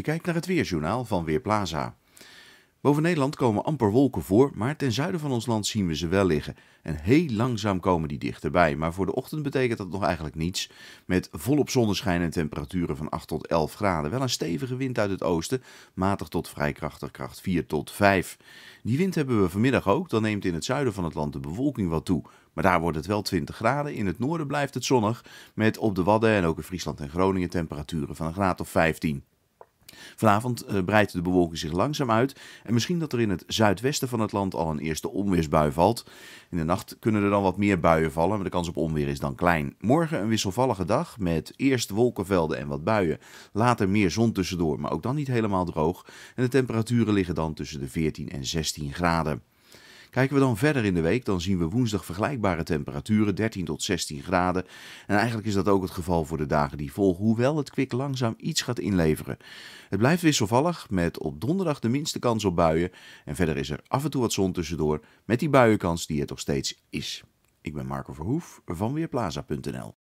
Je kijkt naar het weerjournaal van Weerplaza. Boven Nederland komen amper wolken voor, maar ten zuiden van ons land zien we ze wel liggen. En heel langzaam komen die dichterbij, maar voor de ochtend betekent dat nog eigenlijk niets. Met volop zonneschijn en temperaturen van 8 tot 11 graden. Wel een stevige wind uit het oosten, matig tot vrij krachtig, kracht 4 tot 5. Die wind hebben we vanmiddag ook, dan neemt in het zuiden van het land de bewolking wat toe. Maar daar wordt het wel 20 graden. In het noorden blijft het zonnig, met op de Wadden en ook in Friesland en Groningen temperaturen van een graad of 15. Vanavond eh, breidt de bewolking zich langzaam uit en misschien dat er in het zuidwesten van het land al een eerste onweersbui valt. In de nacht kunnen er dan wat meer buien vallen, maar de kans op onweer is dan klein. Morgen een wisselvallige dag met eerst wolkenvelden en wat buien, later meer zon tussendoor, maar ook dan niet helemaal droog. En de temperaturen liggen dan tussen de 14 en 16 graden. Kijken we dan verder in de week, dan zien we woensdag vergelijkbare temperaturen, 13 tot 16 graden. En eigenlijk is dat ook het geval voor de dagen die volgen, hoewel het kwik langzaam iets gaat inleveren. Het blijft wisselvallig, met op donderdag de minste kans op buien. En verder is er af en toe wat zon tussendoor, met die buienkans die er toch steeds is. Ik ben Marco Verhoef van Weerplaza.nl.